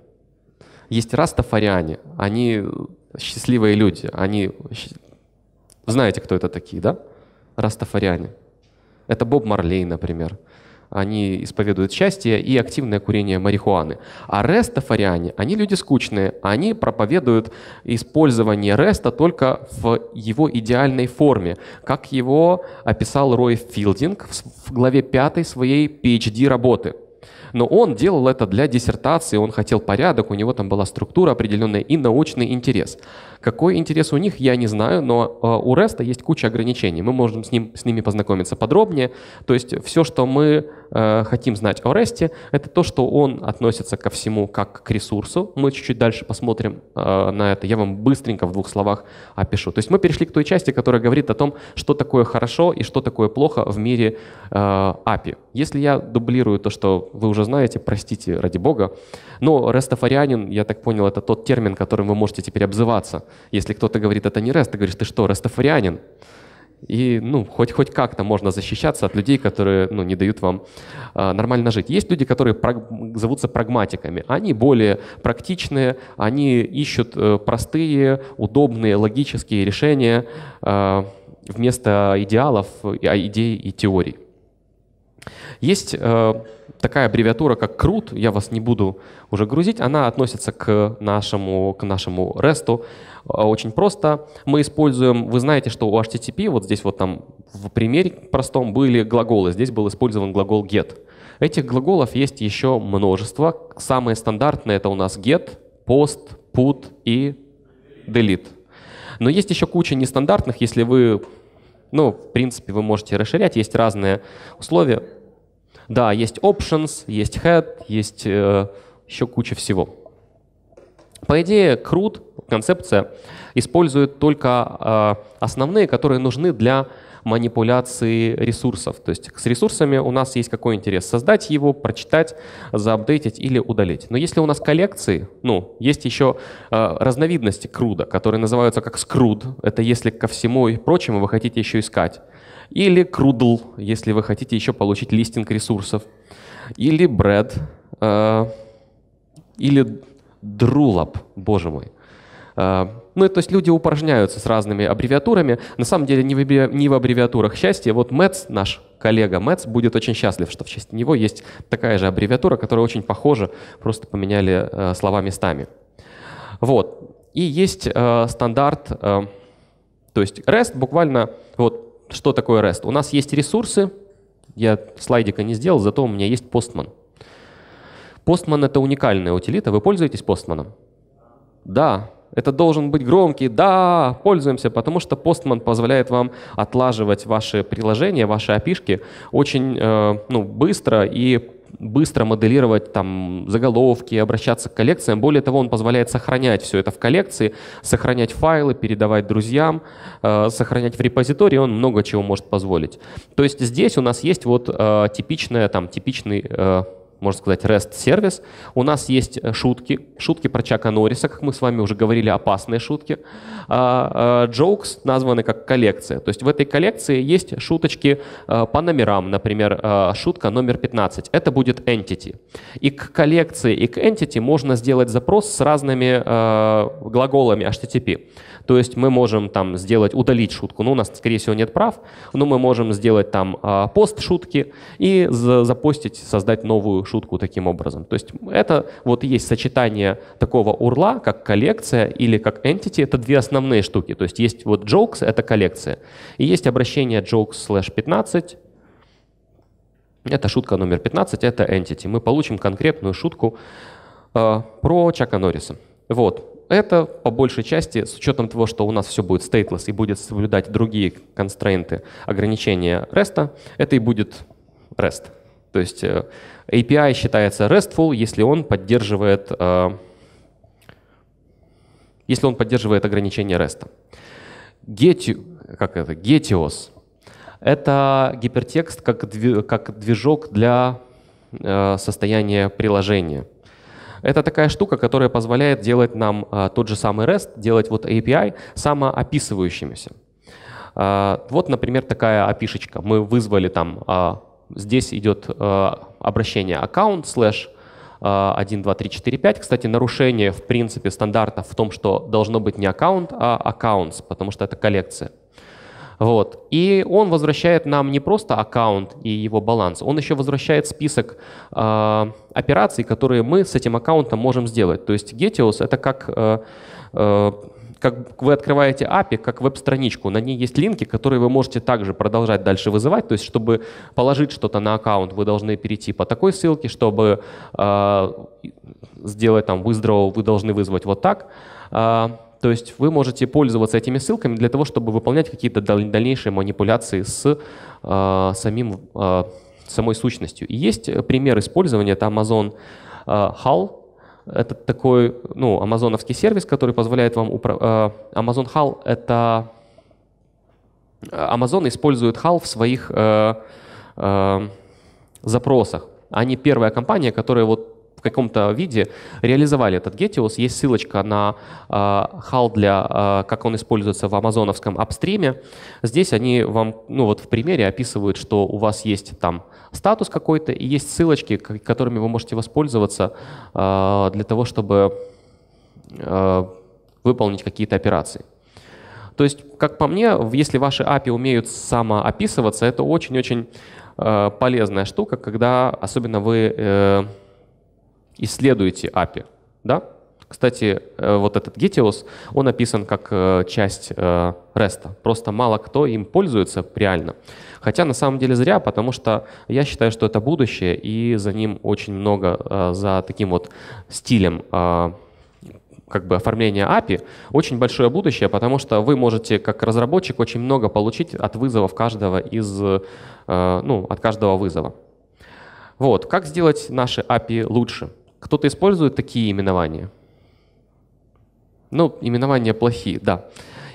Есть растафариане, они счастливые люди, они, знаете, кто это такие, да? Растафариане. Это Боб Марлей, например они исповедуют счастье и активное курение марихуаны. А рестафариане, они люди скучные, они проповедуют использование реста только в его идеальной форме, как его описал Рой Филдинг в главе 5 своей PhD работы – но он делал это для диссертации, он хотел порядок, у него там была структура определенная и научный интерес. Какой интерес у них, я не знаю, но э, у Реста есть куча ограничений. Мы можем с, ним, с ними познакомиться подробнее. То есть все, что мы э, хотим знать о Ресте, это то, что он относится ко всему как к ресурсу. Мы чуть-чуть дальше посмотрим э, на это. Я вам быстренько в двух словах опишу. То есть мы перешли к той части, которая говорит о том, что такое хорошо и что такое плохо в мире э, API. Если я дублирую то, что вы уже уже знаете, простите, ради бога. Но растафарианин, я так понял, это тот термин, которым вы можете теперь обзываться. Если кто-то говорит, это не рест, ты говоришь, ты что, растафарианин? И ну, хоть, хоть как-то можно защищаться от людей, которые ну, не дают вам э, нормально жить. Есть люди, которые праг- зовутся прагматиками. Они более практичные, они ищут э, простые, удобные, логические решения э, вместо идеалов, а, идей и теорий. Есть э, такая аббревиатура, как CRUD, я вас не буду уже грузить, она относится к нашему, к нашему REST. А, очень просто мы используем, вы знаете, что у HTTP, вот здесь вот там в примере простом были глаголы, здесь был использован глагол get. Этих глаголов есть еще множество. Самые стандартные это у нас get, post, put и delete. Но есть еще куча нестандартных, если вы ну, в принципе, вы можете расширять, есть разные условия. Да, есть options, есть head, есть э, еще куча всего. По идее, крут концепция, использует только э, основные, которые нужны для манипуляции ресурсов. То есть с ресурсами у нас есть какой интерес? Создать его, прочитать, заапдейтить или удалить. Но если у нас коллекции, ну, есть еще э, разновидности круда, которые называются как скруд. Это если ко всему и прочему вы хотите еще искать. Или крудл, если вы хотите еще получить листинг ресурсов. Или бред. Э, или друлап, боже мой. Э, ну, то есть люди упражняются с разными аббревиатурами. На самом деле не в, не в аббревиатурах счастье. Вот МЭЦ, наш коллега МЭЦ, будет очень счастлив, что в честь него есть такая же аббревиатура, которая очень похожа, просто поменяли э, слова местами. Вот. И есть э, стандарт, э, то есть REST буквально, вот что такое REST? У нас есть ресурсы, я слайдика не сделал, зато у меня есть Postman. Postman — это уникальная утилита. Вы пользуетесь Postman? Да. Это должен быть громкий «да, пользуемся», потому что Postman позволяет вам отлаживать ваши приложения, ваши опишки очень э, ну, быстро и быстро моделировать там заголовки, обращаться к коллекциям. Более того, он позволяет сохранять все это в коллекции, сохранять файлы, передавать друзьям, э, сохранять в репозитории, он много чего может позволить. То есть здесь у нас есть вот э, типичная, там, типичный э, можно сказать, REST-сервис. У нас есть э, шутки, шутки про Чака Норриса, как мы с вами уже говорили, опасные шутки. А, а, jokes названы как коллекция. То есть в этой коллекции есть шуточки э, по номерам, например, э, шутка номер 15. Это будет entity. И к коллекции, и к entity можно сделать запрос с разными глаголами HTTP. То есть мы можем там сделать, удалить шутку. Ну, у нас, скорее всего, нет прав, но мы можем сделать там пост шутки и запостить, создать новую шутку таким образом. То есть это вот есть сочетание такого урла, как коллекция или как entity, это две основные штуки. То есть есть вот jokes, это коллекция. И есть обращение jokes slash 15, это шутка номер 15, это entity. Мы получим конкретную шутку э, про Чака Норриса. Вот. Это по большей части, с учетом того, что у нас все будет stateless и будет соблюдать другие констрейнты, ограничения REST, это и будет REST. То есть э, API считается RESTful, если он поддерживает, э, если он поддерживает ограничение REST. Getio, как это? Getios — это гипертекст как, как движок для э, состояния приложения. Это такая штука, которая позволяет делать нам тот же самый REST, делать вот API самоописывающимися. Вот, например, такая опишечка. Мы вызвали там а, Здесь идет э, обращение аккаунт slash 1, 2, 3, 4, 5. Кстати, нарушение, в принципе, стандартов в том, что должно быть не аккаунт, а аккаунтс, потому что это коллекция. Вот. И он возвращает нам не просто аккаунт и его баланс, он еще возвращает список э, операций, которые мы с этим аккаунтом можем сделать. То есть Getios — это как э, э, как вы открываете API как веб-страничку, на ней есть линки, которые вы можете также продолжать дальше вызывать, то есть чтобы положить что-то на аккаунт, вы должны перейти по такой ссылке, чтобы э, сделать там withdraw, вы должны вызвать вот так. Э, то есть вы можете пользоваться этими ссылками для того, чтобы выполнять какие-то дальнейшие манипуляции с э, самим, э, самой сущностью. И есть пример использования, это Amazon э, HAL, это такой, ну, амазоновский сервис, который позволяет вам... Упро... Э, Amazon HAL — это... Э, Amazon использует HAL в своих э, э, запросах. Они первая компания, которая вот в каком-то виде реализовали этот Getios. Есть ссылочка на э, хал для, э, как он используется в амазоновском апстриме. Здесь они вам, ну вот в примере описывают, что у вас есть там статус какой-то и есть ссылочки, которыми вы можете воспользоваться э, для того, чтобы э, выполнить какие-то операции. То есть, как по мне, если ваши API умеют самоописываться, это очень-очень э, полезная штука, когда особенно вы э, Исследуйте API. Да? Кстати, э, вот этот Getios, он описан как э, часть REST. Э, Просто мало кто им пользуется реально. Хотя на самом деле зря, потому что я считаю, что это будущее, и за ним очень много, за таким вот стилем как бы оформления API, очень большое будущее, потому что вы можете как разработчик очень много получить от вызовов каждого из, ну, от каждого вызова. Вот, как сделать наши API лучше? Кто-то использует такие именования? Ну, именования плохие, да.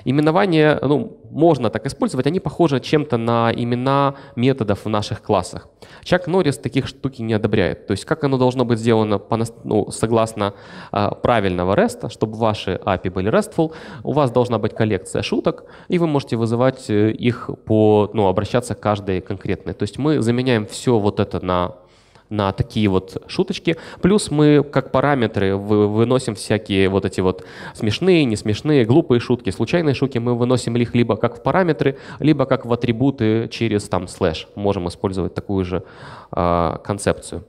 Именования, ну, можно так использовать, они похожи чем-то на имена методов в наших классах. Чак Норрис таких штуки не одобряет. То есть как оно должно быть сделано по, ну, согласно э, правильного REST, чтобы ваши API были RESTful, у вас должна быть коллекция шуток, и вы можете вызывать э, их по, ну, обращаться к каждой конкретной. То есть мы заменяем все вот это на на такие вот шуточки. Плюс мы как параметры вы выносим всякие вот эти вот смешные, не смешные, глупые шутки, случайные шутки. Мы выносим их либо как в параметры, либо как в атрибуты через там слэш. Можем использовать такую же э, концепцию.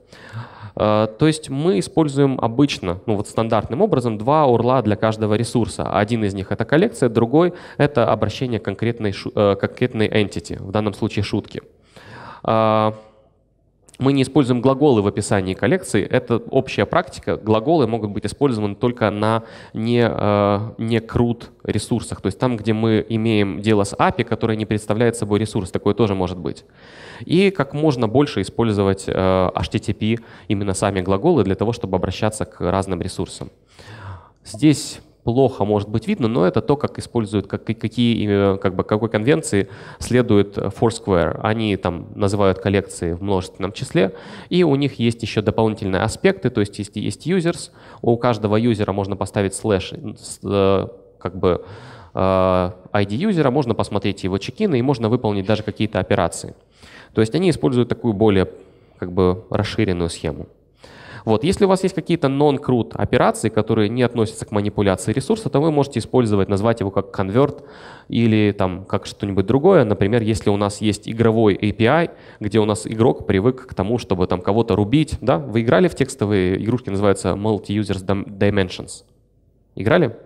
Э, то есть мы используем обычно, ну вот стандартным образом, два урла для каждого ресурса. Один из них это коллекция, другой это обращение к конкретной, э, конкретной entity, в данном случае шутки. Uh, мы не используем глаголы в описании коллекции, это общая практика. Глаголы могут быть использованы только на не, э, не крут ресурсах, то есть там, где мы имеем дело с API, которое не представляет собой ресурс, такое тоже может быть. И как можно больше использовать э, HTTP, именно сами глаголы, для того, чтобы обращаться к разным ресурсам. Здесь плохо может быть видно, но это то, как используют, как, какие, э, как бы, какой конвенции следует Foursquare. Они там называют коллекции в множественном числе, и у них есть еще дополнительные аспекты, то есть если есть users, у каждого юзера можно поставить слэш, э, как бы э, ID юзера, можно посмотреть его чекины, и можно выполнить даже какие-то операции. То есть они используют такую более как бы расширенную схему. Вот. Если у вас есть какие-то non-CRUD операции, которые не относятся к манипуляции ресурса, то вы можете использовать, назвать его как конверт или там как что-нибудь другое. Например, если у нас есть игровой API, где у нас игрок привык к тому, чтобы там кого-то рубить. Да? Вы играли в текстовые игрушки, называются multi user Dimensions? Играли?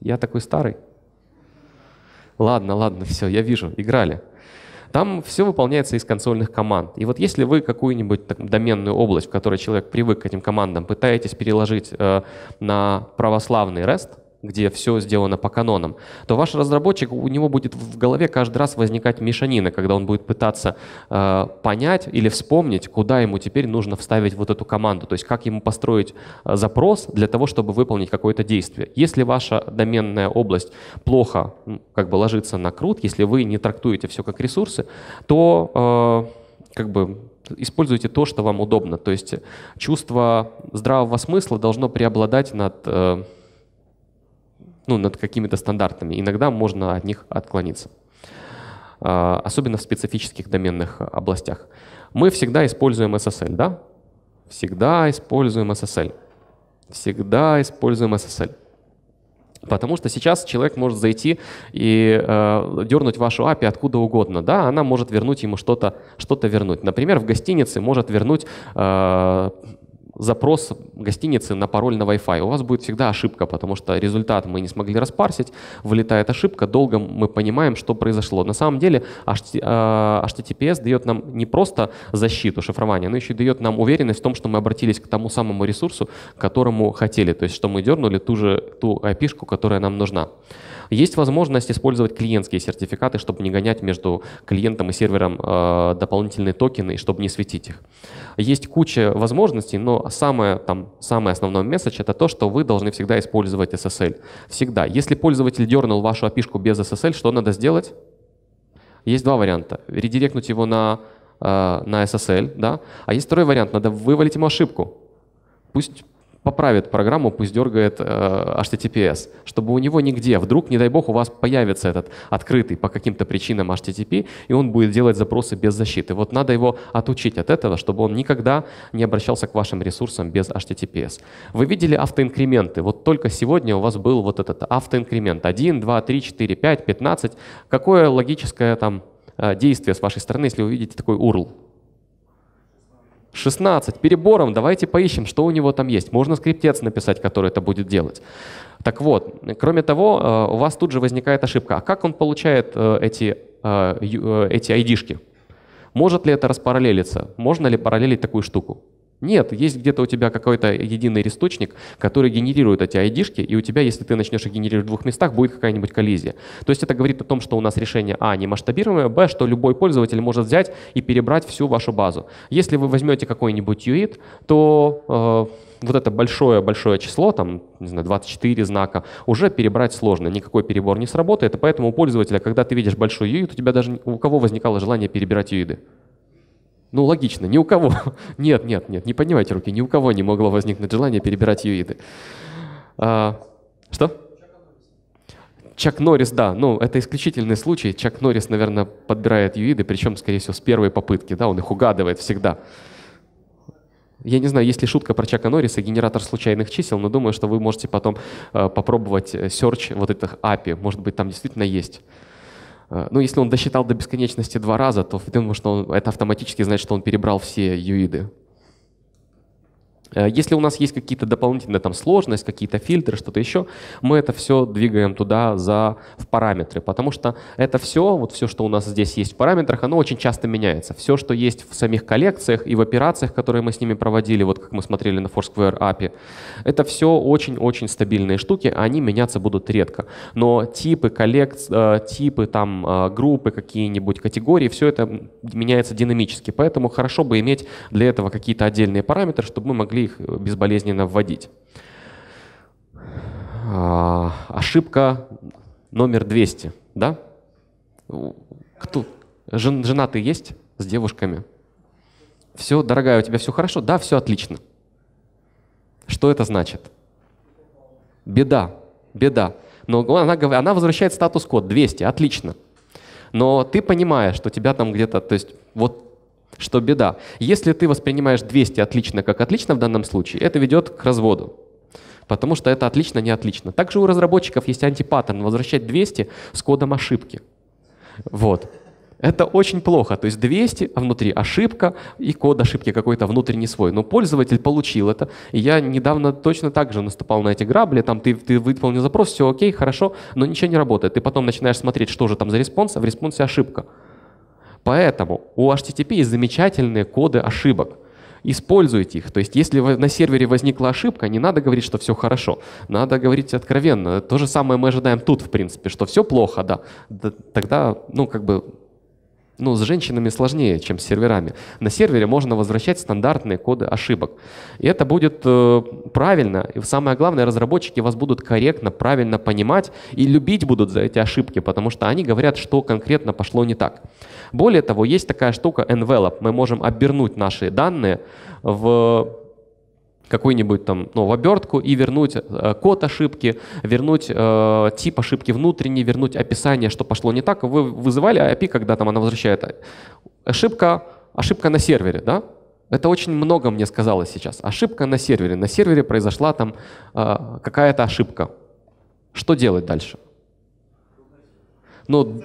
Я такой старый. Ладно, ладно, все, я вижу, играли. Там все выполняется из консольных команд. И вот если вы какую-нибудь так, доменную область, в которой человек привык к этим командам, пытаетесь переложить э, на православный REST, где все сделано по канонам, то ваш разработчик, у него будет в голове каждый раз возникать мешанина, когда он будет пытаться э, понять или вспомнить, куда ему теперь нужно вставить вот эту команду, то есть как ему построить э, запрос для того, чтобы выполнить какое-то действие. Если ваша доменная область плохо как бы ложится на крут, если вы не трактуете все как ресурсы, то э, как бы используйте то, что вам удобно. То есть чувство здравого смысла должно преобладать над... Э, ну, над какими-то стандартами. Иногда можно от них отклониться, а, особенно в специфических доменных областях. Мы всегда используем SSL, да? Всегда используем SSL. Всегда используем SSL. Потому что сейчас человек может зайти и э, дернуть вашу API откуда угодно. Да, она может вернуть ему что-то, что-то вернуть. Например, в гостинице может вернуть э, запрос гостиницы на пароль на Wi-Fi. У вас будет всегда ошибка, потому что результат мы не смогли распарсить, вылетает ошибка, долго мы понимаем, что произошло. На самом деле HTTPS э, дает нам не просто защиту, шифрования но еще дает нам уверенность в том, что мы обратились к тому самому ресурсу, которому хотели, то есть что мы дернули ту же ту IP-шку, которая нам нужна. Есть возможность использовать клиентские сертификаты, чтобы не гонять между клиентом и сервером э, дополнительные токены, чтобы не светить их. Есть куча возможностей, но самое, там, самый основной месседж — это то, что вы должны всегда использовать SSL. Всегда. Если пользователь дернул вашу api без SSL, что надо сделать? Есть два варианта. Редиректнуть его на, э, на SSL, да? а есть второй вариант — надо вывалить ему ошибку. Пусть поправит программу, пусть дергает э, HTTPS, чтобы у него нигде, вдруг, не дай бог, у вас появится этот открытый по каким-то причинам HTTP, и он будет делать запросы без защиты. Вот надо его отучить от этого, чтобы он никогда не обращался к вашим ресурсам без HTTPS. Вы видели автоинкременты. Вот только сегодня у вас был вот этот автоинкремент. 1, 2, 3, 4, 5, 15. Какое логическое там э, действие с вашей стороны, если вы видите такой URL? 16 перебором, давайте поищем, что у него там есть. Можно скриптец написать, который это будет делать. Так вот, кроме того, э, у вас тут же возникает ошибка. А как он получает э, эти, э, эти айдишки? Может ли это распараллелиться? Можно ли параллелить такую штуку? Нет, есть где-то у тебя какой-то единый источник, который генерирует эти айдишки, и у тебя, если ты начнешь их генерировать в двух местах, будет какая-нибудь коллизия. То есть это говорит о том, что у нас решение А не масштабируемое, Б, что любой пользователь может взять и перебрать всю вашу базу. Если вы возьмете какой-нибудь UID, то э, вот это большое-большое число, там, не знаю, 24 знака, уже перебрать сложно, никакой перебор не сработает, и поэтому у пользователя, когда ты видишь большой UID, у тебя даже у кого возникало желание перебирать UID? Ну, логично, ни у кого. Нет, нет, нет, не поднимайте руки, ни у кого не могло возникнуть желание перебирать юиды. А, что? Чак Норрис, да, ну, это исключительный случай. Чак Норрис, наверное, подбирает юиды, причем, скорее всего, с первой попытки, да, он их угадывает всегда. Я не знаю, есть ли шутка про Чака Норриса, генератор случайных чисел, но думаю, что вы можете потом э, попробовать э, search вот этих API. Может быть, там действительно есть. Э, ну, если он досчитал до бесконечности два раза, то ты что он, это автоматически значит, что он перебрал все юиды. Э, если у нас есть какие-то дополнительные там сложности, какие-то фильтры, что-то еще, мы это все двигаем туда за, в параметры, потому что это все, вот все, что у нас здесь есть в параметрах, оно очень часто меняется. Все, что есть в самих коллекциях и в операциях, которые мы с ними проводили, вот как мы смотрели на Foursquare API, это все очень-очень стабильные штуки, а они меняться будут редко. Но типы коллекций, э, типы там э, группы, какие-нибудь категории, все это меняется динамически, поэтому хорошо бы иметь для этого какие-то отдельные параметры, чтобы мы могли могли их безболезненно вводить. А, ошибка номер 200, да? Кто? жена ты есть с девушками? Все, дорогая, у тебя все хорошо? Да, все отлично. Что это значит? Беда, беда. Но она, она возвращает статус-код 200, отлично. Но ты понимаешь, что тебя там где-то, то есть вот что беда. Если ты воспринимаешь 200 отлично как отлично в данном случае, это ведет к разводу. Потому что это отлично, не отлично. Также у разработчиков есть антипаттерн возвращать 200 с кодом ошибки. Вот. Это очень плохо. То есть 200, а внутри ошибка и код ошибки какой-то внутренний свой. Но пользователь получил это. И я недавно точно так же наступал на эти грабли. Там ты, ты выполнил запрос, все окей, хорошо, но ничего не работает. Ты потом начинаешь смотреть, что же там за респонс, а в респонсе ошибка. Поэтому у HTTP есть замечательные коды ошибок. Используйте их. То есть, если на сервере возникла ошибка, не надо говорить, что все хорошо. Надо говорить откровенно. То же самое мы ожидаем тут, в принципе, что все плохо, да. Тогда, ну, как бы ну, с женщинами сложнее, чем с серверами. На сервере можно возвращать стандартные коды ошибок. И это будет э, правильно. И самое главное, разработчики вас будут корректно, правильно понимать и любить будут за эти ошибки, потому что они говорят, что конкретно пошло не так. Более того, есть такая штука envelope. Мы можем обернуть наши данные в какую-нибудь там, ну, в обертку и вернуть э, код ошибки, вернуть э, тип ошибки внутренний, вернуть описание, что пошло не так. Вы вызывали API, когда там она возвращает ошибка, ошибка на сервере, да? Это очень много мне сказала сейчас. Ошибка на сервере. На сервере произошла там э, какая-то ошибка. Что делать дальше? Ну,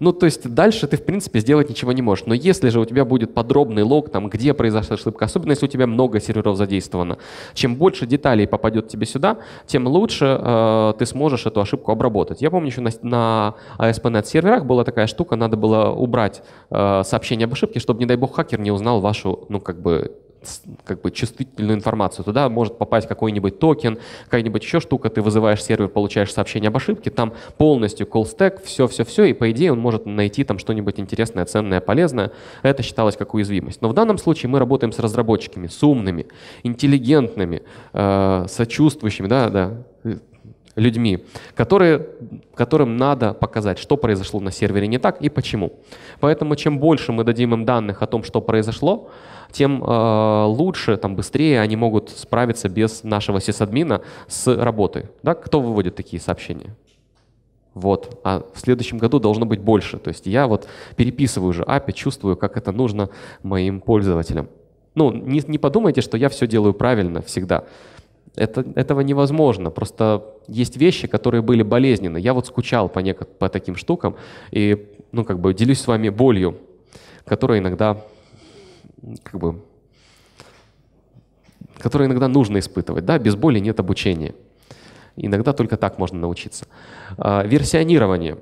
ну, то есть дальше ты, в принципе, сделать ничего не можешь. Но если же у тебя будет подробный лог, там, где произошла ошибка, особенно если у тебя много серверов задействовано, чем больше деталей попадет тебе сюда, тем лучше э, ты сможешь эту ошибку обработать. Я помню, еще на, на ASP.NET серверах была такая штука, надо было убрать э, сообщение об ошибке, чтобы, не дай бог, хакер не узнал вашу, ну, как бы, как бы чувствительную информацию. Туда может попасть какой-нибудь токен, какая-нибудь еще штука, ты вызываешь сервер, получаешь сообщение об ошибке, там полностью колл-стек, все-все-все, и по идее он может найти там что-нибудь интересное, ценное, полезное. Это считалось как уязвимость. Но в данном случае мы работаем с разработчиками, с умными, интеллигентными, э, сочувствующими, да, да, людьми, которые, которым надо показать, что произошло на сервере не так и почему. Поэтому чем больше мы дадим им данных о том, что произошло, тем э, лучше, там, быстрее они могут справиться без нашего сисадмина с работой. Да? Кто выводит такие сообщения? Вот. А в следующем году должно быть больше. То есть я вот переписываю же API, чувствую, как это нужно моим пользователям. Ну, не, не подумайте, что я все делаю правильно всегда. Это, этого невозможно. Просто есть вещи, которые были болезненны. Я вот скучал по, неко- по таким штукам и, ну, как бы делюсь с вами болью, которая иногда, как бы, которую иногда нужно испытывать. Да, без боли нет обучения. Иногда только так можно научиться. А, версионирование.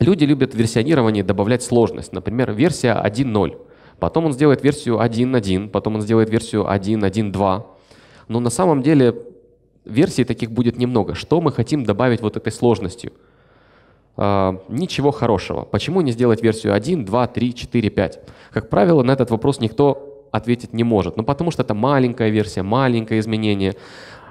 Люди любят в версионировании добавлять сложность. Например, версия 1.0. Потом он сделает версию 1.1, потом он сделает версию 1.1.2 но на самом деле версий таких будет немного. Что мы хотим добавить вот этой сложностью? Uh, ничего хорошего. Почему не сделать версию 1, 2, 3, 4, 5? Как правило, на этот вопрос никто ответить не может. Ну, потому что это маленькая версия, маленькое изменение.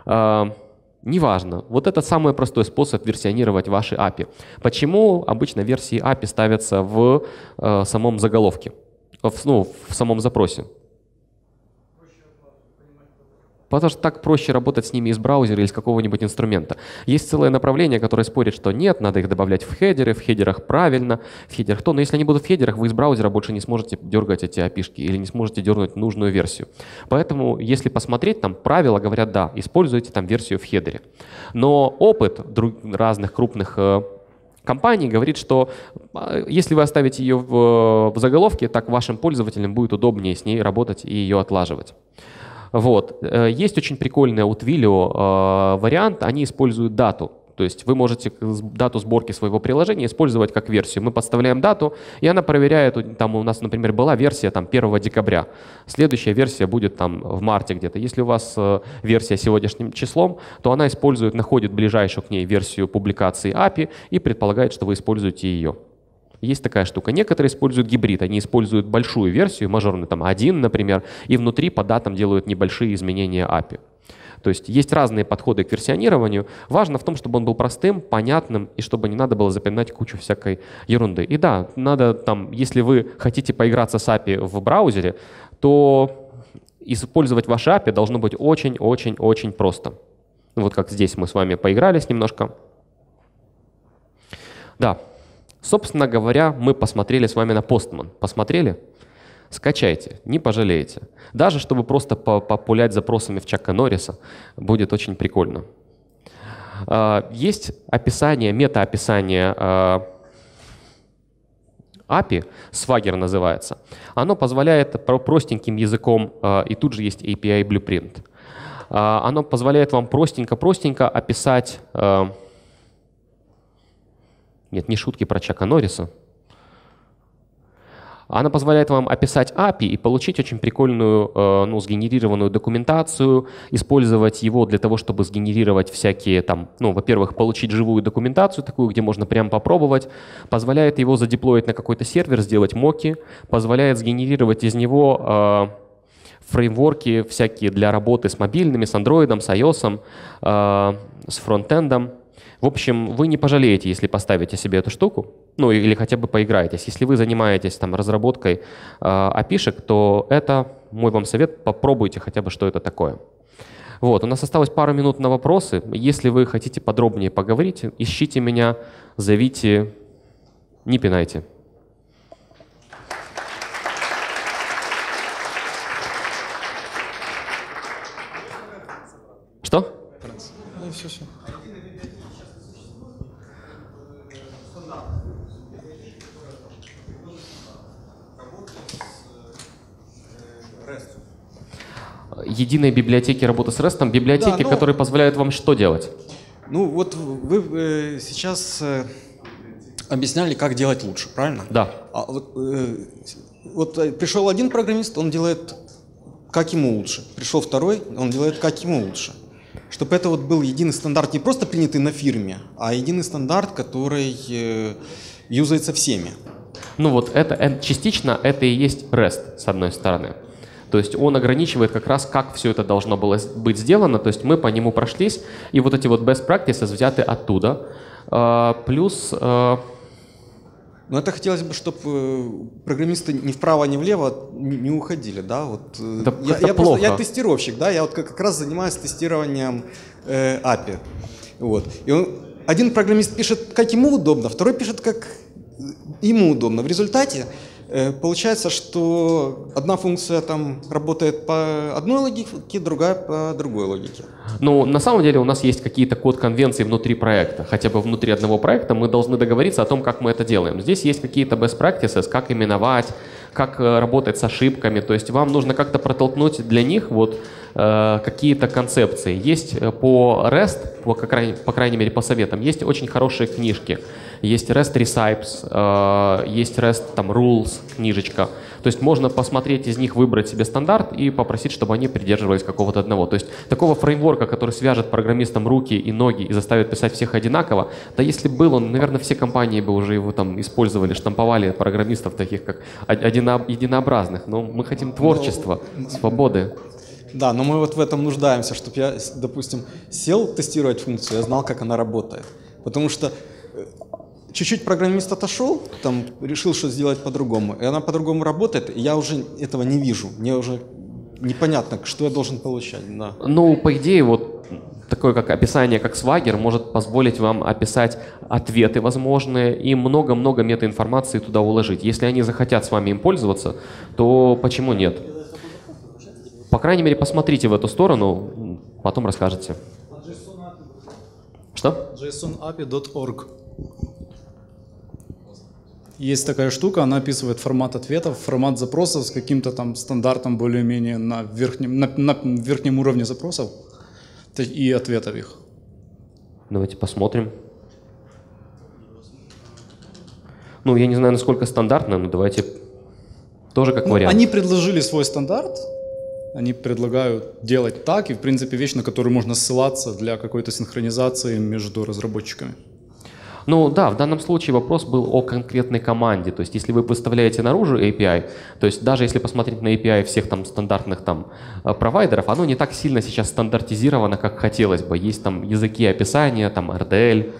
Uh, неважно. Вот это самый простой способ версионировать ваши API. Почему обычно версии API ставятся в uh, самом заголовке, в, ну, в самом запросе? Потому что так проще работать с ними из браузера или из какого-нибудь инструмента. Есть целое направление, которое спорит, что нет, надо их добавлять в хедеры, в хедерах правильно, в хедерах то. Но если они будут в хедерах, вы из браузера больше не сможете дергать эти опишки или не сможете дернуть нужную версию. Поэтому, если посмотреть, там правила говорят, да, используйте там версию в хедере. Но опыт друг, разных крупных э, компании говорит, что а, если вы оставите ее в, э, в заголовке, так вашим пользователям будет удобнее с ней работать и ее отлаживать. Вот. Э, есть очень прикольный у Twilio э, вариант, они используют дату. То есть вы можете дату сборки своего приложения использовать как версию. Мы подставляем дату, и она проверяет, там у нас, например, была версия там, 1 декабря, следующая версия будет там в марте где-то. Если у вас э, версия сегодняшним числом, то она использует, находит ближайшую к ней версию публикации API и предполагает, что вы используете ее. Есть такая штука. Некоторые используют гибрид. Они используют большую версию, мажорную там один, например, и внутри по датам делают небольшие изменения API. То есть есть разные подходы к версионированию. Важно в том, чтобы он был простым, понятным, и чтобы не надо было запоминать кучу всякой ерунды. И да, надо там, если вы хотите поиграться с API в браузере, то использовать ваше API должно быть очень-очень-очень просто. Вот как здесь мы с вами поигрались немножко. Да, Собственно говоря, мы посмотрели с вами на Postman. Посмотрели? Скачайте, не пожалеете. Даже чтобы просто популять запросами в Чака Норриса, будет очень прикольно. А, есть описание, мета-описание а, API, Swagger называется. Оно позволяет простеньким языком, а, и тут же есть API Blueprint. Оно позволяет вам простенько-простенько описать нет, не шутки про Чака Норриса. Она позволяет вам описать API и получить очень прикольную, э, ну, сгенерированную документацию, использовать его для того, чтобы сгенерировать всякие там, ну, во-первых, получить живую документацию, такую, где можно прям попробовать, позволяет его задеплоить на какой-то сервер, сделать моки, позволяет сгенерировать из него э, фреймворки всякие для работы с мобильными, с Android, с iOS, э, с фронтендом в общем, вы не пожалеете, если поставите себе эту штуку, ну или хотя бы поиграетесь. Если вы занимаетесь там разработкой э, а, api то это мой вам совет, попробуйте хотя бы, что это такое. Вот, у нас осталось пару минут на вопросы. Если вы хотите подробнее поговорить, ищите меня, зовите, не пинайте. единой библиотеки работы с REST, библиотеки, да, но... Ну, которые позволяют вам что делать? Ну вот вы э, сейчас э, объясняли, как делать лучше, правильно? Да. А вот, э, вот э, пришел один программист, он делает как ему лучше. Пришел второй, он делает как ему лучше. Чтобы это вот был единый стандарт, не просто принятый на фирме, а единый стандарт, который э, юзается всеми. Ну вот это, это частично это и есть REST, с одной стороны. То есть он ограничивает как раз, как все это должно было быть сделано. То есть мы по нему прошлись, и вот эти вот best practices взяты оттуда. А, плюс а, но это хотелось бы, чтобы э, программисты ни вправо, ни влево не уходили, да? Вот, э, да я, я, плохо. Просто, я тестировщик, да, я вот как раз занимаюсь тестированием э, API. Вот. И он, один программист пишет, как ему удобно, второй пишет, как э, ему удобно. В результате Э, получается, что одна функция там работает по одной логике, другая по другой логике. Но ну, на самом деле у нас есть какие-то код-конвенции внутри проекта. Хотя бы внутри одного проекта мы должны договориться о том, как мы это делаем. Здесь есть какие-то best practices, как именовать, как э, работать с ошибками. То есть вам нужно как-то протолкнуть для них вот э, какие-то концепции. Есть э, по REST, по, по крайней мере по советам, есть очень хорошие книжки есть REST Recipes, э, есть REST там, Rules, книжечка. То есть можно посмотреть из них, выбрать себе стандарт и попросить, чтобы они придерживались какого-то одного. То есть такого фреймворка, который свяжет программистам руки и ноги и заставит писать всех одинаково, да если был он, наверное, все компании бы уже его там использовали, штамповали программистов таких как одино- единообразных. Но мы хотим ну, творчества, свободы. Да, но мы вот в этом нуждаемся, чтобы я, допустим, сел тестировать функцию, я знал, как она работает. Потому что чуть-чуть программист отошел, там решил что сделать по-другому, и она по-другому работает, и я уже этого не вижу, мне уже непонятно, что я должен получать. Да. Ну, по идее, вот такое как описание, как свагер, может позволить вам описать ответы возможные и много-много метаинформации туда уложить. Если они захотят с вами им пользоваться, то почему нет? По крайней мере, посмотрите в эту сторону, потом расскажете. Что? JSONAPI.org есть такая штука, она описывает формат ответов, формат запросов с каким-то там стандартом более-менее на верхнем, на, на верхнем уровне запросов и ответов их. Давайте посмотрим. Ну, я не знаю, насколько стандартно, но давайте тоже как ну, вариант. Они предложили свой стандарт, они предлагают делать так, и, в принципе, вещь, на которую можно ссылаться для какой-то синхронизации между разработчиками. Ну да, в данном случае вопрос был о конкретной команде. То есть если вы выставляете наружу API, то есть даже если посмотреть на API всех там стандартных там э, провайдеров, оно не так сильно сейчас стандартизировано, как хотелось бы. Есть там языки описания, там RDL,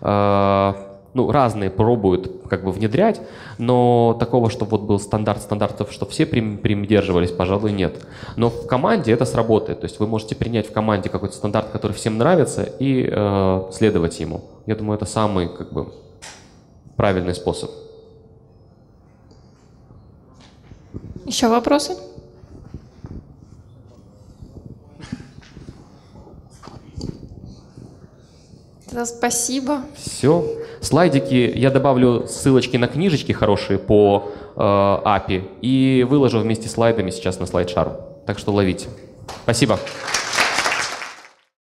э, ну, разные пробуют как бы внедрять, но такого, что вот был стандарт стандартов, что все придерживались, пожалуй, нет. Но в команде это сработает, то есть вы можете принять в команде какой-то стандарт, который всем нравится, и э, следовать ему. Я думаю, это самый как бы правильный способ. Еще вопросы? Да, спасибо. Все слайдики. Я добавлю ссылочки на книжечки хорошие по э, API и выложу вместе с слайдами сейчас на слайдшару. Так что ловите. Спасибо.